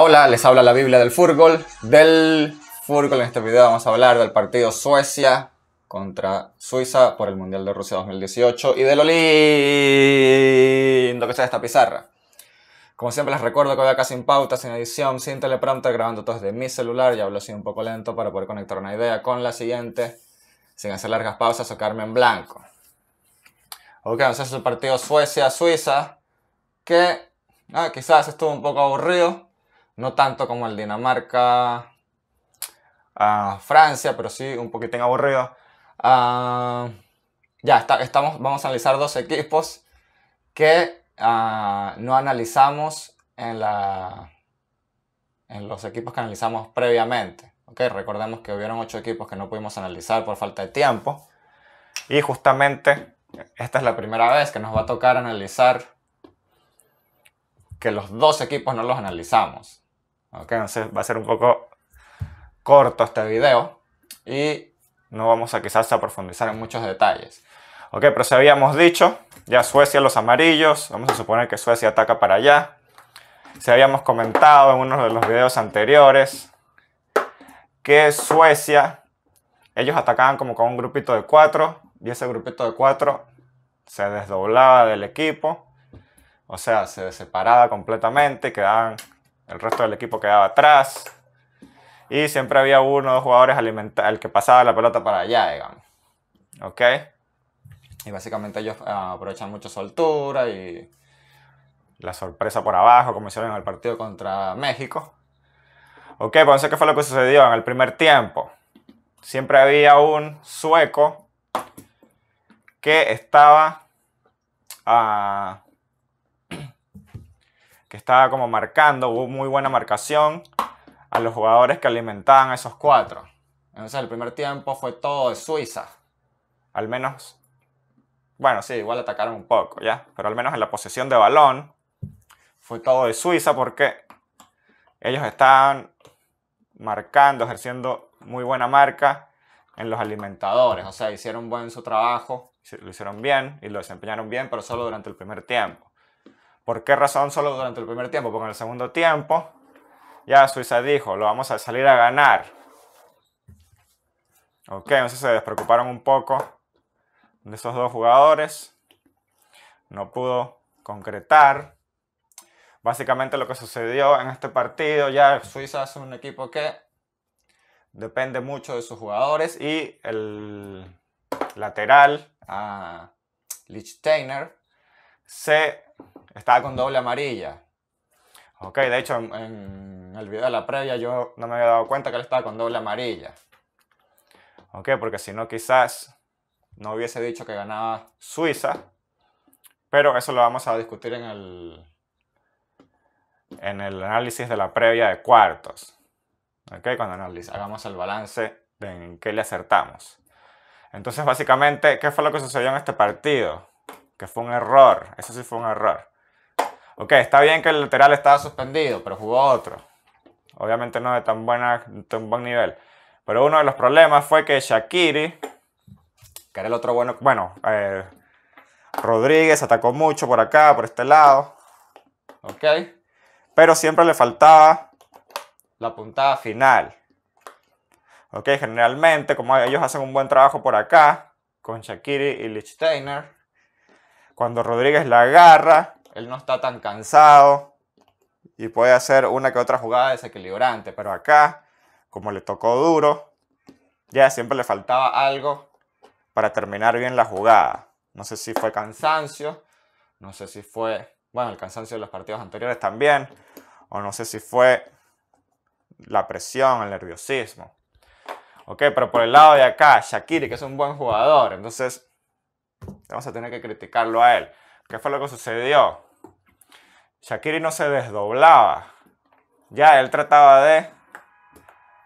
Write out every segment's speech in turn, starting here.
Hola, les habla la Biblia del fútbol Del fútbol en este video vamos a hablar del partido Suecia contra Suiza por el Mundial de Rusia 2018 y de lo lindo que sea esta pizarra. Como siempre les recuerdo que voy acá sin pautas sin edición, sin teleprompter, grabando todo desde mi celular y hablo así un poco lento para poder conectar una idea con la siguiente sin hacer largas pausas o quedarme en blanco. Ok, entonces el partido Suecia-Suiza que ah, quizás estuvo un poco aburrido no tanto como el Dinamarca, ah, Francia, pero sí un poquitín aburrido. Ah, ya, estamos, vamos a analizar dos equipos que ah, no analizamos en, los equipos que analizamos previamente. recordemos que hubieron ocho equipos que no pudimos analizar por falta de tiempo. Y justamente esta es la primera vez que nos va a tocar analizar que los dos equipos no los analizamos. Ok, entonces va a ser un poco corto este video y no vamos a quizás a profundizar en muchos detalles. Ok, pero se habíamos dicho, ya Suecia, los amarillos, vamos a suponer que Suecia ataca para allá. Se habíamos comentado en uno de los videos anteriores que Suecia, ellos atacaban como con un grupito de cuatro y ese grupito de cuatro se desdoblaba del equipo, o sea, se separaba completamente, quedaban el resto del equipo quedaba atrás. Y siempre había uno o dos jugadores el que pasaba la pelota para allá, digamos. ¿Ok? Y básicamente ellos ah, aprovechan mucho su altura y la sorpresa por abajo, como hicieron en el partido contra México. Ok, pues sé qué fue lo que sucedió en el primer tiempo. Siempre había un sueco que estaba A... Ah, que estaba como marcando, hubo muy buena marcación a los jugadores que alimentaban a esos cuatro. Entonces el primer tiempo fue todo de Suiza. Al menos, bueno, sí, igual atacaron un poco, ¿ya? Pero al menos en la posesión de balón fue todo de Suiza porque ellos estaban marcando, ejerciendo muy buena marca en los alimentadores. O sea, hicieron buen su trabajo, lo hicieron bien y lo desempeñaron bien, pero solo durante el primer tiempo. ¿Por qué razón solo durante el primer tiempo? Porque en el segundo tiempo ya Suiza dijo, lo vamos a salir a ganar. Ok, entonces se despreocuparon un poco de esos dos jugadores. No pudo concretar. Básicamente lo que sucedió en este partido, ya Suiza es un equipo que depende mucho de sus jugadores y el lateral a ah, se estaba con doble amarilla. Ok, de hecho, en, el video de la previa yo no me había dado cuenta que él estaba con doble amarilla. Ok, porque si no, quizás no hubiese dicho que ganaba Suiza. Pero eso lo vamos a discutir en el, en el análisis de la previa de cuartos. Ok, cuando hagamos el balance de en qué le acertamos. Entonces, básicamente, ¿qué fue lo que sucedió en este partido? que fue un error. Eso sí fue un error. Ok, está bien que el lateral estaba suspendido, pero jugó otro. Obviamente no de tan, buena, buen nivel. Pero uno de los problemas fue que Shakiri, que era el otro bueno, bueno, eh, Rodríguez atacó mucho por acá, por este lado. Ok. Pero siempre le faltaba la puntada final. Ok, generalmente, como ellos hacen un buen trabajo por acá, con Shakiri y Lichtener. Cuando Rodríguez la agarra, él no está tan cansado y puede hacer una que otra jugada desequilibrante. Pero acá, como le tocó duro, ya siempre le faltaba algo para terminar bien la jugada. No sé si fue cansancio, no sé si fue, bueno, el cansancio de los partidos anteriores también, o no sé si fue la presión, el nerviosismo. Ok, pero por el lado de acá, Shakiri, que es un buen jugador, entonces Vamos a tener que criticarlo a él. ¿Qué fue lo que sucedió? Shakiri no se desdoblaba. Ya él trataba de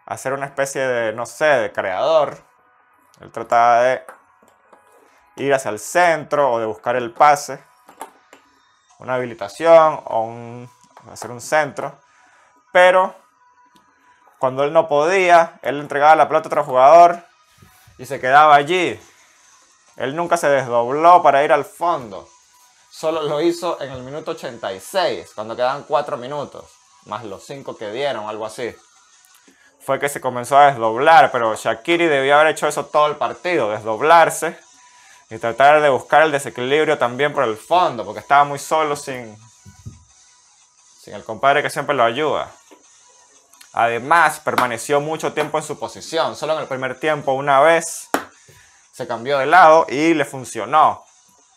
hacer una especie de, no sé, de creador. Él trataba de ir hacia el centro o de buscar el pase, una habilitación o un, hacer un centro. Pero cuando él no podía, él entregaba la plata a otro jugador y se quedaba allí él nunca se desdobló para ir al fondo. Solo lo hizo en el minuto 86, cuando quedaban 4 minutos, más los 5 que dieron, algo así. Fue que se comenzó a desdoblar, pero Shakiri debió haber hecho eso todo el partido, desdoblarse y tratar de buscar el desequilibrio también por el fondo, porque estaba muy solo sin, sin el compadre que siempre lo ayuda. Además, permaneció mucho tiempo en su posición, solo en el primer tiempo una vez se cambió de lado y le funcionó,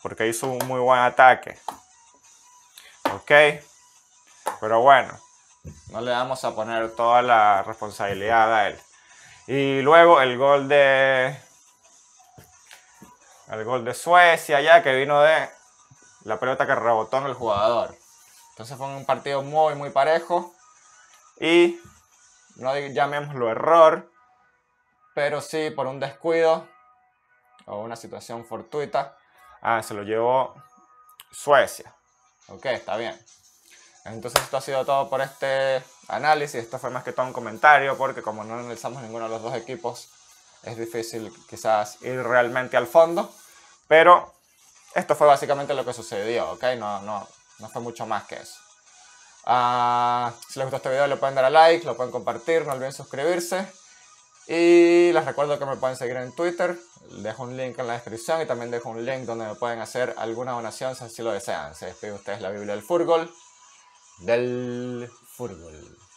porque hizo un muy buen ataque. Ok, pero bueno, no le vamos a poner toda la responsabilidad a él. Y luego el gol de. El gol de Suecia, ya que vino de la pelota que rebotó en el jugador. Entonces fue un partido muy, muy parejo. Y no llamémoslo error, pero sí por un descuido o una situación fortuita, ah, se lo llevó Suecia. Ok, está bien. Entonces esto ha sido todo por este análisis. Esto fue más que todo un comentario porque como no analizamos ninguno de los dos equipos, es difícil quizás ir realmente al fondo. Pero esto fue básicamente lo que sucedió, ¿ok? No, no, no fue mucho más que eso. Ah, si les gustó este video, le pueden dar a like, lo pueden compartir, no olviden suscribirse. Y les recuerdo que me pueden seguir en Twitter. Dejo un link en la descripción y también dejo un link donde me pueden hacer alguna donación si así lo desean. Se despide ustedes la Biblia del Furgol. Del Furgol.